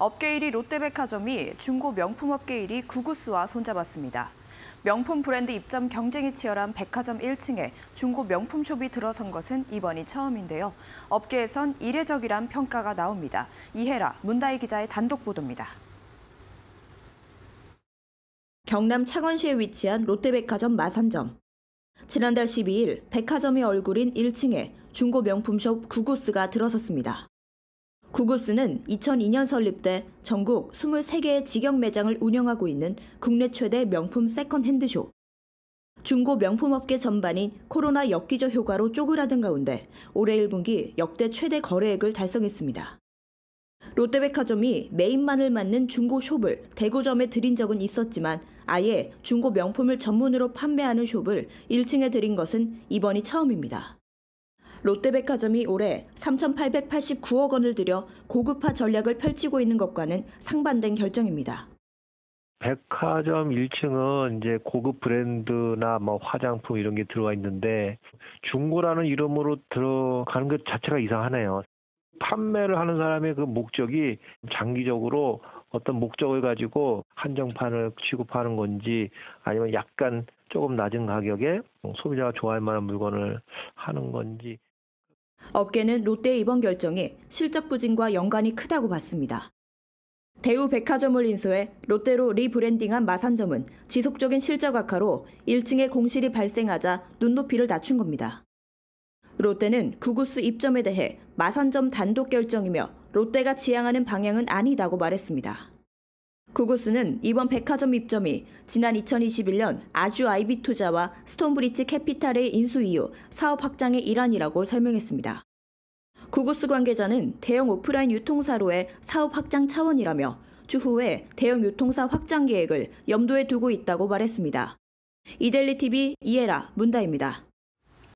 업계 1위 롯데백화점이 중고 명품 업계 1위 구구스와 손잡았습니다. 명품 브랜드 입점 경쟁이 치열한 백화점 1층에 중고 명품 숍이 들어선 것은 이번이 처음인데요. 업계에선 이례적이란 평가가 나옵니다. 이혜라 문다희 기자의 단독 보도입니다. 경남 창원시에 위치한 롯데백화점 마산점. 지난달 12일 백화점의 얼굴인 1층에 중고 명품숍 구구스가 들어섰습니다. 구구스는 2002년 설립돼 전국 23개의 직영 매장을 운영하고 있는 국내 최대 명품 세컨핸드쇼. 중고 명품업계 전반인 코로나 역기적 효과로 쪼그라든 가운데 올해 1분기 역대 최대 거래액을 달성했습니다. 롯데백화점이 메인만을 맡는 중고 숍을 대구점에 들인 적은 있었지만 아예 중고 명품을 전문으로 판매하는 숍을 1층에 들인 것은 이번이 처음입니다. 롯데백화점이 올해 3,889억 원을 들여 고급화 전략을 펼치고 있는 것과는 상반된 결정입니다. 백화점 1층은 이제 고급 브랜드나 뭐 화장품 이런 게 들어가 있는데 중고라는 이름으로 들어가는 것 자체가 이상하네요. 판매를 하는 사람의 그 목적이 장기적으로 어떤 목적을 가지고 한정판을 취급하는 건지 아니면 약간 조금 낮은 가격에 뭐 소비자가 좋아할 만한 물건을 하는 건지 업계는 롯데의 이번 결정이 실적 부진과 연관이 크다고 봤습니다. 대우 백화점을 인수해 롯데로 리브랜딩한 마산점은 지속적인 실적 악화로 1층에 공실이 발생하자 눈높이를 낮춘 겁니다. 롯데는 구구스 입점에 대해 마산점 단독 결정이며 롯데가 지향하는 방향은 아니다고 말했습니다. 구구스는 이번 백화점 입점이 지난 2021년 아주 아이비 투자와 스톤브릿지 캐피탈의 인수 이후 사업 확장의 일환이라고 설명했습니다. 구구스 관계자는 대형 오프라인 유통사로의 사업 확장 차원이라며 추후에 대형 유통사 확장 계획을 염두에 두고 있다고 말했습니다. 이델리TV 이에라 문다입니다.